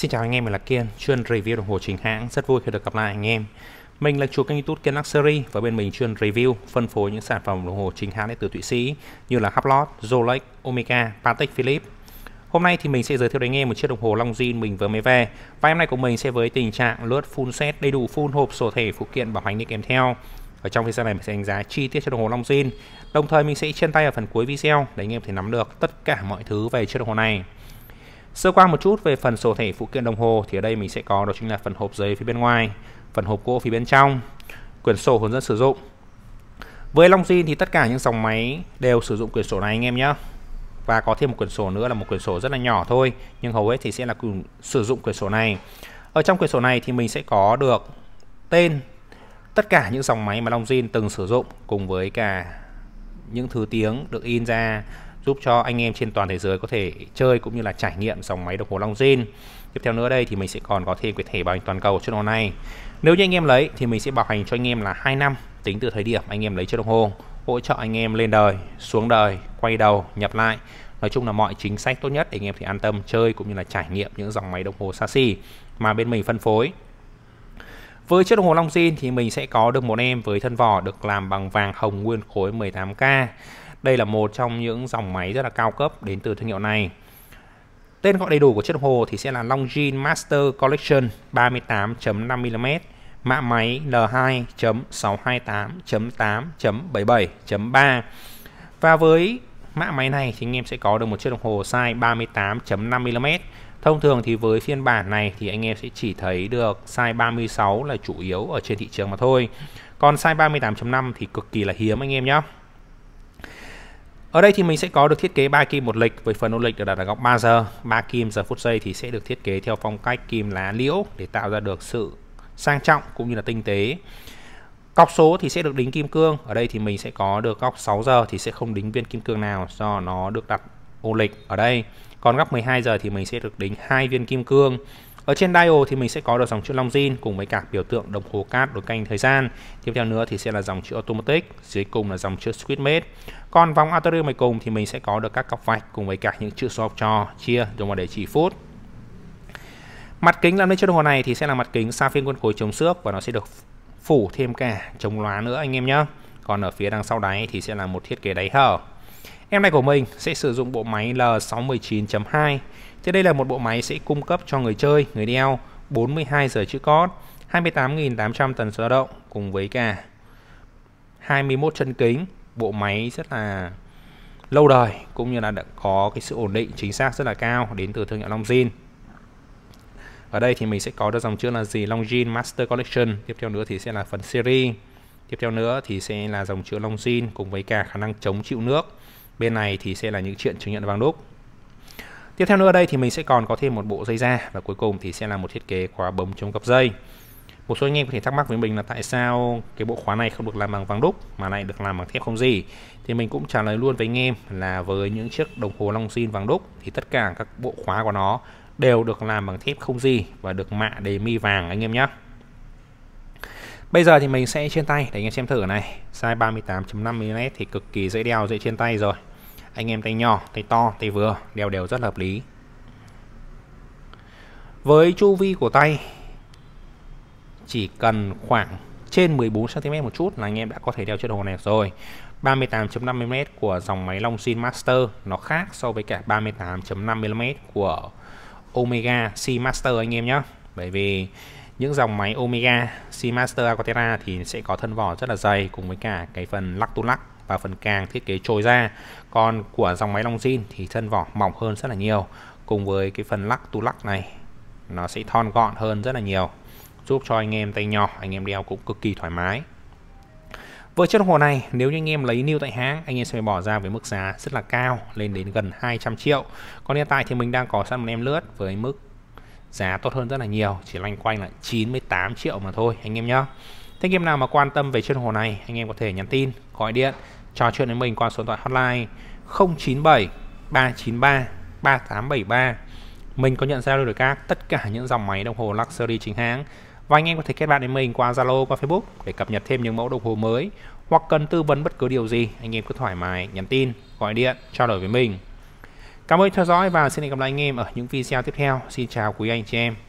Xin chào anh em, mình là Kiên, chuyên review đồng hồ chính hãng. Rất vui khi được gặp lại anh em. Mình là chủ kênh YouTube Kiên Luxury và bên mình chuyên review, phân phối những sản phẩm đồng hồ chính hãng đến từ Thụy Sĩ như là Hublot, Rolex, Omega, Patek Philippe. Hôm nay thì mình sẽ giới thiệu đến anh em một chiếc đồng hồ Longines mình vừa mới về. Và hôm nay của mình sẽ với tình trạng lướt full set đầy đủ full hộp sổ thể phụ kiện bảo hành đi kèm theo. Ở trong video này mình sẽ đánh giá chi tiết cho đồng hồ Longines. Đồng thời mình sẽ trên tay ở phần cuối video để anh em có thể nắm được tất cả mọi thứ về chiếc đồng hồ này. Sơ qua một chút về phần sổ thẻ phụ kiện đồng hồ thì ở đây mình sẽ có đó chính là phần hộp giấy phía bên ngoài, phần hộp gỗ phía bên trong, quyển sổ hướng dẫn sử dụng. Với Long thì tất cả những dòng máy đều sử dụng quyển sổ này anh em nhé. Và có thêm một quyển sổ nữa là một quyển sổ rất là nhỏ thôi, nhưng hầu hết thì sẽ là quyển, sử dụng quyển sổ này. Ở trong quyển sổ này thì mình sẽ có được tên tất cả những dòng máy mà Long từng sử dụng cùng với cả những thứ tiếng được in ra giúp cho anh em trên toàn thế giới có thể chơi cũng như là trải nghiệm dòng máy đồng hồ Long Jin. Tiếp theo nữa đây thì mình sẽ còn có thêm cái thẻ bảo hành toàn cầu cho đồng hồ này. Nếu như anh em lấy thì mình sẽ bảo hành cho anh em là 2 năm tính từ thời điểm anh em lấy chiếc đồng hồ, hỗ trợ anh em lên đời, xuống đời, quay đầu, nhập lại. Nói chung là mọi chính sách tốt nhất để anh em thì an tâm chơi cũng như là trải nghiệm những dòng máy đồng hồ xa xỉ mà bên mình phân phối. Với chiếc đồng hồ Long Jin thì mình sẽ có được một em với thân vỏ được làm bằng vàng hồng nguyên khối 18K. Đây là một trong những dòng máy rất là cao cấp đến từ thương hiệu này. Tên gọi đầy đủ của chiếc đồng hồ thì sẽ là Longines Master Collection 38.5mm, mã máy N2.628.8.77.3. Và với mã máy này thì anh em sẽ có được một chiếc đồng hồ size 38.5mm. Thông thường thì với phiên bản này thì anh em sẽ chỉ thấy được size 36 là chủ yếu ở trên thị trường mà thôi. Còn size 38.5 thì cực kỳ là hiếm anh em nhé. Ở đây thì mình sẽ có được thiết kế ba kim một lịch với phần ô lịch được đặt ở góc 3 giờ, 3 kim giờ phút giây thì sẽ được thiết kế theo phong cách kim lá liễu để tạo ra được sự sang trọng cũng như là tinh tế. Cọc số thì sẽ được đính kim cương. Ở đây thì mình sẽ có được góc 6 giờ thì sẽ không đính viên kim cương nào do nó được đặt ô lịch ở đây. Còn góc 12 giờ thì mình sẽ được đính hai viên kim cương. Ở trên dial thì mình sẽ có được dòng chữ long zin cùng với cả biểu tượng đồng hồ cát đối canh thời gian. Tiếp theo nữa thì sẽ là dòng chữ automatic, dưới cùng là dòng chữ switch mate. Còn vòng artery ngoài cùng thì mình sẽ có được các cọc vạch cùng với cả những chữ số học trò, chia dùng để chỉ phút. Mặt kính làm nên chiếc đồng hồ này thì sẽ là mặt kính sapphire quân khối chống xước và nó sẽ được phủ thêm cả chống lóa nữa anh em nhé. Còn ở phía đằng sau đáy thì sẽ là một thiết kế đáy hở Em này của mình sẽ sử dụng bộ máy L619.2 Thế đây là một bộ máy sẽ cung cấp cho người chơi, người đeo 42 giờ chữ cót 28.800 tần số động cùng với cả 21 chân kính Bộ máy rất là lâu đời cũng như là đã có cái sự ổn định chính xác rất là cao đến từ thương hiệu Longines ở đây thì mình sẽ có được dòng chữ là gì Longines Master Collection tiếp theo nữa thì sẽ là phần series tiếp theo nữa thì sẽ là dòng chữ Longines cùng với cả khả năng chống chịu nước bên này thì sẽ là những chuyện chứng nhận vàng đúc tiếp theo nữa ở đây thì mình sẽ còn có thêm một bộ dây da và cuối cùng thì sẽ là một thiết kế khóa bấm chống cặp dây một số anh em có thể thắc mắc với mình là tại sao cái bộ khóa này không được làm bằng vàng đúc mà lại được làm bằng thép không gì thì mình cũng trả lời luôn với anh em là với những chiếc đồng hồ long xin vàng đúc thì tất cả các bộ khóa của nó đều được làm bằng thép không gì và được mạ đề mi vàng anh em nhé Bây giờ thì mình sẽ trên tay để anh em xem thử này size 38.5mm thì cực kỳ dễ đeo dễ trên tay rồi anh em tay nhỏ, tay to, tay vừa đều đều rất hợp lý. Với chu vi của tay chỉ cần khoảng trên 14 cm một chút là anh em đã có thể đeo chiếc đồng hồ này rồi. 38.5mm của dòng máy Longines Master nó khác so với cả 38.5mm của Omega Seamaster anh em nhé. Bởi vì những dòng máy Omega Seamaster Master Aquaterra thì sẽ có thân vỏ rất là dày cùng với cả cái phần lắc tu lắc và phần càng thiết kế trồi ra còn của dòng máy long zin thì thân vỏ mỏng hơn rất là nhiều cùng với cái phần lắc tu lắc này nó sẽ thon gọn hơn rất là nhiều giúp cho anh em tay nhỏ anh em đeo cũng cực kỳ thoải mái với chiếc đồng hồ này, nếu như anh em lấy new tại hãng, anh em sẽ phải bỏ ra với mức giá rất là cao, lên đến gần 200 triệu. Còn hiện tại thì mình đang có sẵn một em lướt với mức giá tốt hơn rất là nhiều, chỉ loanh quanh là 98 triệu mà thôi anh em nhé. anh em nào mà quan tâm về chiếc đồng hồ này, anh em có thể nhắn tin, gọi điện trò chuyện với mình qua số điện thoại hotline 097 393 3873 mình có nhận ra được các tất cả những dòng máy đồng hồ luxury chính hãng và anh em có thể kết bạn với mình qua Zalo qua Facebook để cập nhật thêm những mẫu đồng hồ mới hoặc cần tư vấn bất cứ điều gì anh em cứ thoải mái nhắn tin gọi điện trao đổi với mình cảm ơn theo dõi và xin hẹn gặp lại anh em ở những video tiếp theo xin chào quý anh chị em